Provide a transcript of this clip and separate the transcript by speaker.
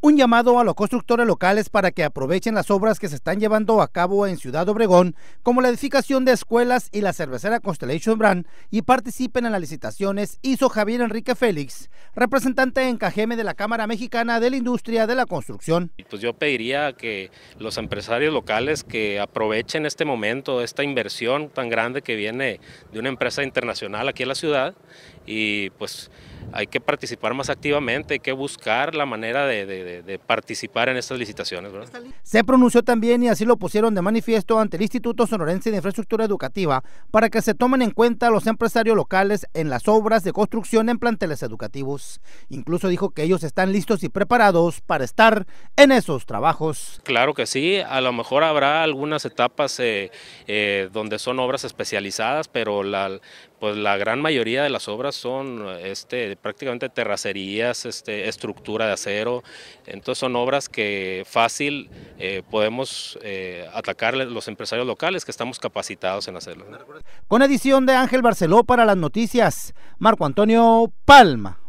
Speaker 1: Un llamado a los constructores locales para que aprovechen las obras que se están llevando a cabo en Ciudad Obregón, como la edificación de escuelas y la cervecera Constellation Brand, y participen en las licitaciones, hizo Javier Enrique Félix, representante en Cajeme de la Cámara Mexicana de la Industria de la Construcción.
Speaker 2: Pues yo pediría que los empresarios locales que aprovechen este momento, esta inversión tan grande que viene de una empresa internacional aquí en la ciudad, y pues hay que participar más activamente, hay que buscar la manera de participar en estas licitaciones.
Speaker 1: Se pronunció también y así lo pusieron de manifiesto ante el Instituto Sonorense de Infraestructura Educativa para que se tomen en cuenta los empresarios locales en las obras de construcción en planteles educativos. Incluso dijo que ellos están listos y preparados para estar en esos trabajos.
Speaker 2: Claro que sí, a lo mejor habrá algunas etapas eh, eh, donde son obras especializadas, pero la, pues la gran mayoría de las obras son este, prácticamente terracerías, este, estructura de acero, entonces son obras que fácil eh, podemos eh, atacar los empresarios locales que estamos capacitados en hacerlo.
Speaker 1: Con edición de Ángel Barceló para las noticias, Marco Antonio Palma.